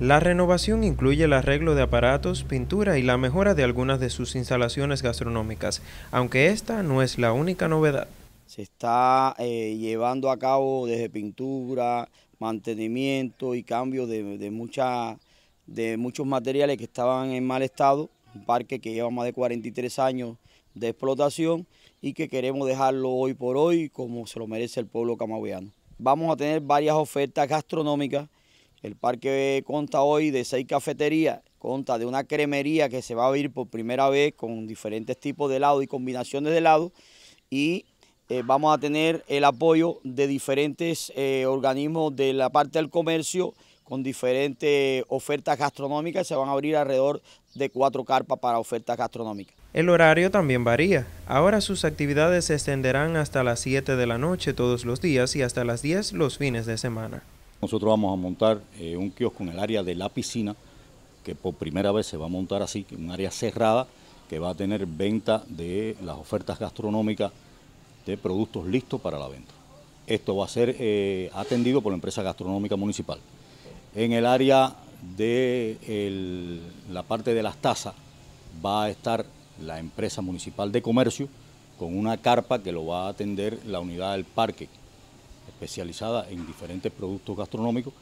La renovación incluye el arreglo de aparatos, pintura y la mejora de algunas de sus instalaciones gastronómicas, aunque esta no es la única novedad. Se está eh, llevando a cabo desde pintura, mantenimiento y cambio de, muchos materiales que estaban en mal estado, un parque que lleva más de 43 años de explotación y que queremos dejarlo hoy por hoy como se lo merece el pueblo camagüeyano. Vamos a tener varias ofertas gastronómicas el parque consta hoy de seis cafeterías, cuenta de una cremería que se va a abrir por primera vez con diferentes tipos de helado y combinaciones de helado y eh, vamos a tener el apoyo de diferentes eh, organismos de la parte del comercio con diferentes ofertas gastronómicas. Se van a abrir alrededor de cuatro carpas para ofertas gastronómicas. El horario también varía. Ahora sus actividades se extenderán hasta las 7 de la noche todos los días y hasta las 10 los fines de semana. Nosotros vamos a montar eh, un kiosco en el área de la piscina, que por primera vez se va a montar así, un área cerrada que va a tener venta de las ofertas gastronómicas de productos listos para la venta. Esto va a ser eh, atendido por la empresa gastronómica municipal. En el área de la parte de las tasas va a estar la empresa municipal de comercio con una carpa que lo va a atender la unidad del parque especializada en diferentes productos gastronómicos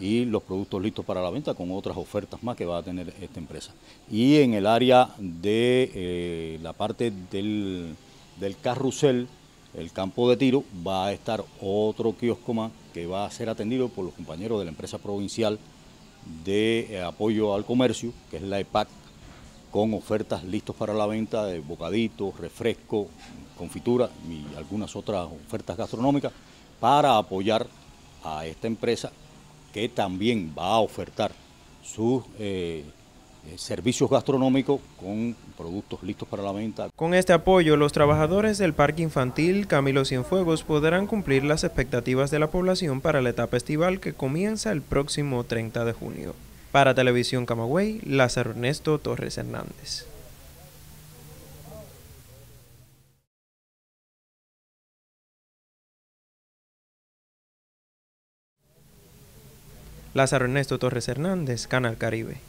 y los productos listos para la venta con otras ofertas más que va a tener esta empresa. Y en el área de eh, la parte del, del carrusel, el campo de tiro, va a estar otro kiosco más que va a ser atendido por los compañeros de la empresa provincial de eh, apoyo al comercio, que es la EPAC, con ofertas listos para la venta de bocaditos, refresco, confitura y algunas otras ofertas gastronómicas para apoyar a esta empresa que también va a ofertar sus eh, eh, servicios gastronómicos con productos listos para la venta. Con este apoyo, los trabajadores del Parque Infantil Camilo Cienfuegos podrán cumplir las expectativas de la población para la etapa estival que comienza el próximo 30 de junio. Para Televisión Camagüey, Lázaro Ernesto Torres Hernández. Lázaro Ernesto Torres Hernández, Canal Caribe.